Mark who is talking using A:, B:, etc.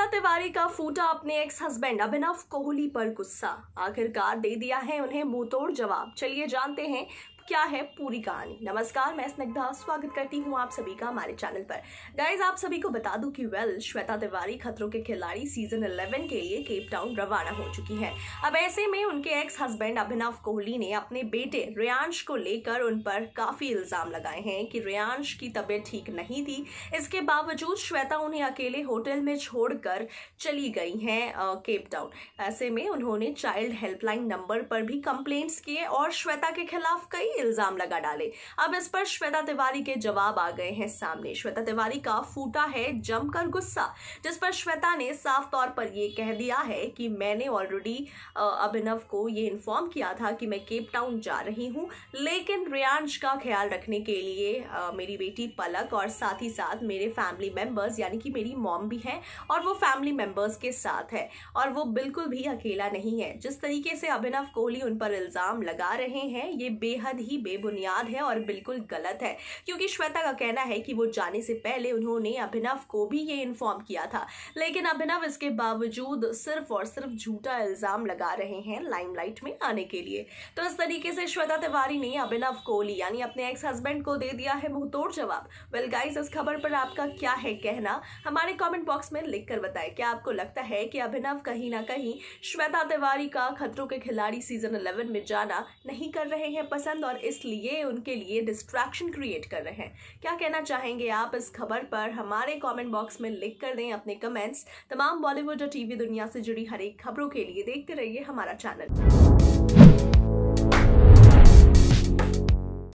A: दीपिका तिवारी का फूटा अपने एक्स हस्बैंड अभिनव कोहली पर गुस्सा आखिरकार दे दिया है उन्हें मुंह जवाब चलिए जानते हैं क्या है पूरी कहानी नमस्कार मैं स्निग्धा स्वागत करती हूँ आप सभी का हमारे चैनल पर गाइज आप सभी को बता दूं कि वेल श्वेता तिवारी खतरों के खिलाड़ी सीजन 11 के लिए केप टाउन रवाना हो चुकी हैं अब ऐसे में उनके एक्स हस्बैंड अभिनव कोहली ने अपने बेटे रियांश को लेकर उन पर काफी इल्जाम लगाए हैं कि रियांश की तबीयत ठीक नहीं थी इसके बावजूद श्वेता उन्हें अकेले होटल में छोड़कर चली गई हैं केप टाउन ऐसे में उन्होंने चाइल्ड हेल्पलाइन नंबर पर भी कंप्लेंट्स किए और श्वेता के खिलाफ कई इल्जाम लगा डाले अब इस पर श्वेता तिवारी के जवाब आ गए हैं सामने श्वेता तिवारी का फूटा है जमकर गुस्सा जिस पर श्वेता ने साफ तौर पर यह कह दिया है कि मैंने ऑलरेडी अभिनव को यह इन्फॉर्म किया था कि मैं केप टाउन जा रही हूं लेकिन रियांश का ख्याल रखने के लिए आ, मेरी बेटी पलक और साथ ही साथ मेरे फैमिली मेंबर्स यानी कि मेरी मॉम भी हैं और वो फैमिली मेंबर्स के साथ है और वो बिल्कुल भी अकेला नहीं है जिस तरीके से अभिनव कोहली उन पर इल्ज़ाम लगा रहे हैं ये बेहद ही बेबुनियाद है और बिल्कुल गलत है क्योंकि श्वेता का कहना है कि वो जाने से पहले उन्होंने अभिनव को भी ये इन्फॉर्म किया था लेकिन अभिनव इसके बावजूद सिर्फ और सिर्फ झूठा इल्ज़ाम लगा रहे हैं लाइमलाइट में आने के लिए तो इस तरीके से श्वेता तिवारी ने अभिनव कोहली यानी अपने एक्स हस्बैंड को दे दिया है मुंहतोड़ जवाब वेल गाइज इस खबर पर आपका क्या है कहना हमारे कॉमेंट बॉक्स में लिख कर बताए क्या आपको लगता है कि अभिनव कहीं ना कहीं श्वेता तिवारी का खतरों के खिलाड़ी सीजन 11 में जाना नहीं कर रहे हैं पसंद और और इसलिए उनके लिए डिस्ट्रैक्शन क्रिएट कर रहे हैं क्या कहना चाहेंगे आप इस खबर पर हमारे कमेंट बॉक्स में लिख कर दें अपने कमेंट्स तमाम बॉलीवुड और टीवी दुनिया से जुड़ी हर एक खबरों के लिए देखते रहिए हमारा चैनल